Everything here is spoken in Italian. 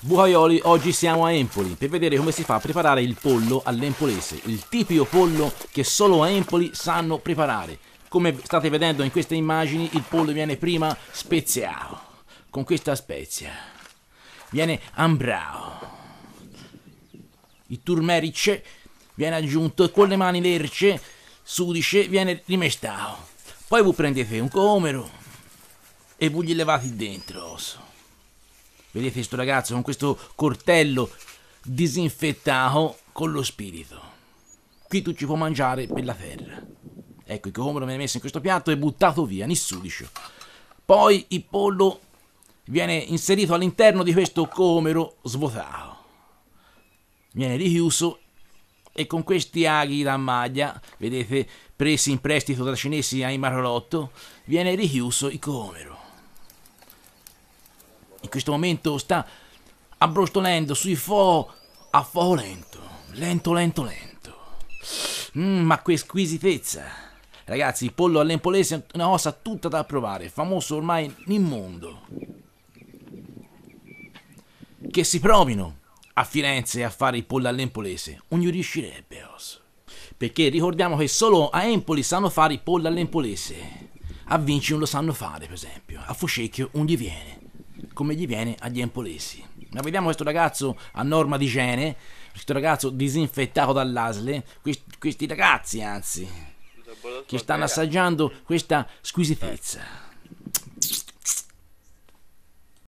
Bucaioli, oggi siamo a Empoli per vedere come si fa a preparare il pollo all'empolese, il tipico pollo che solo a Empoli sanno preparare. Come state vedendo in queste immagini, il pollo viene prima speziato, con questa spezia. Viene ambrao. Il turmerice viene aggiunto e con le mani lerce, sudice, viene rimestato. Poi voi prendete un comero e voi gli levate dentro. Osso. Vedete questo ragazzo con questo cortello disinfettato con lo spirito. Qui tu ci puoi mangiare per la terra. Ecco, il cocomero viene messo in questo piatto e buttato via, nissudicio. Poi il pollo viene inserito all'interno di questo comero svuotato. Viene richiuso e con questi aghi da maglia, vedete, presi in prestito da cinesi ai Marolotto, viene richiuso il comero in questo momento sta abbrostolendo sui fo a fo lento, lento, lento, lento. Mm, ma che squisitezza! Ragazzi, il pollo all'empolese è una cosa tutta da provare, famoso ormai nel mondo. Che si provino a Firenze a fare il pollo all'empolese, ognuno riuscirebbe, os. Perché ricordiamo che solo a Empoli sanno fare il pollo all'empolese. A Vinci non lo sanno fare, per esempio. A Fuscecchio non gli viene come gli viene agli empolesi. Ma vediamo questo ragazzo a norma di igiene, questo ragazzo disinfettato dall'asle, questi, questi ragazzi anzi, che stanno assaggiando questa squisitezza.